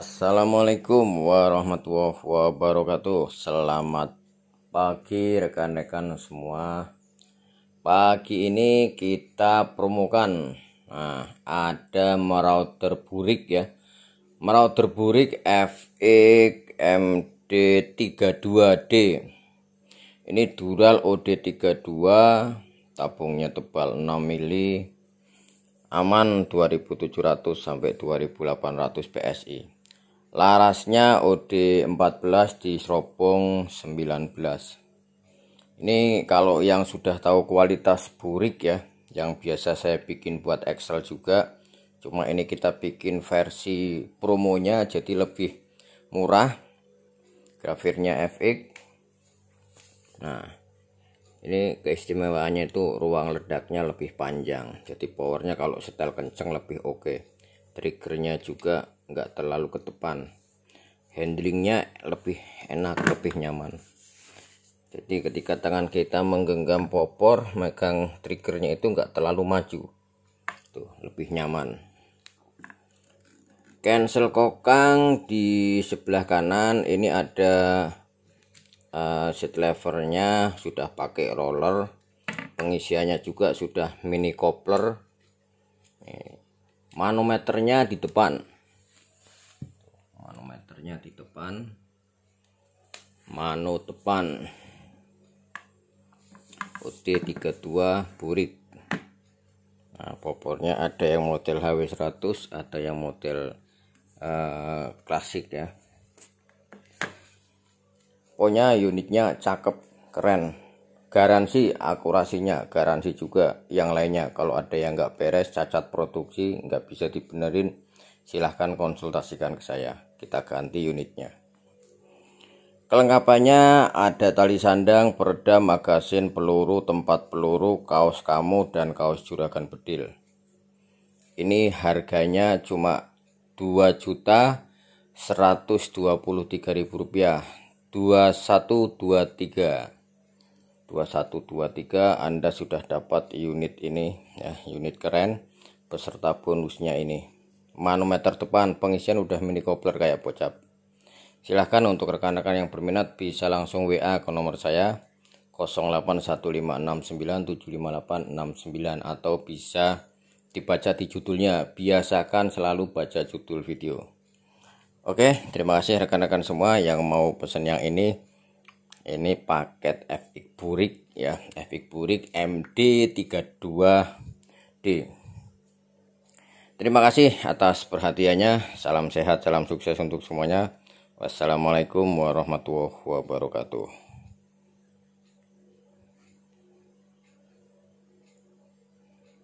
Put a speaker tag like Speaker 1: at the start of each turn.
Speaker 1: Assalamualaikum warahmatullahi wabarakatuh Selamat pagi rekan-rekan semua Pagi ini kita promokan Nah ada marauder burik ya Marauder burik fxmd e 32 d Ini dural OD32 Tabungnya tebal 6 mili Aman 2700 sampai 2800 PSI larasnya OD 14 di seropong 19 ini kalau yang sudah tahu kualitas burik ya yang biasa saya bikin buat Excel juga cuma ini kita bikin versi promonya jadi lebih murah grafirnya FX nah ini keistimewaannya itu ruang ledaknya lebih panjang jadi powernya kalau setel kenceng lebih oke okay. triggernya juga nggak terlalu ke depan handlingnya lebih enak lebih nyaman jadi ketika tangan kita menggenggam popor megang triggernya itu nggak terlalu maju tuh lebih nyaman cancel kokang di sebelah kanan ini ada uh, eh, set levernya sudah pakai roller pengisiannya juga sudah mini coupler eh, manometernya di depan manometernya di depan mano depan UT32 burik nah, popornya ada yang model HW100 ada yang model uh, klasik ya pokoknya unitnya cakep keren garansi akurasinya garansi juga yang lainnya kalau ada yang nggak beres cacat produksi nggak bisa dibenerin silahkan konsultasikan ke saya. Kita ganti unitnya. Kelengkapannya ada tali sandang, peredam, magasin, peluru, tempat peluru, kaos kamu, dan kaos juragan bedil. Ini harganya cuma 2 juta 123 ribu rupiah 2123 2123 Anda sudah dapat unit ini ya unit keren beserta bonusnya ini manometer depan pengisian udah mini kopler kayak bocap silahkan untuk rekan-rekan yang berminat bisa langsung WA ke nomor saya 08156975869 atau bisa dibaca di judulnya biasakan selalu baca judul video Oke terima kasih rekan-rekan semua yang mau pesen yang ini ini paket FX Burik ya FX Burik MD32D Terima kasih atas perhatiannya. Salam sehat, salam sukses untuk semuanya. Wassalamualaikum warahmatullahi wabarakatuh.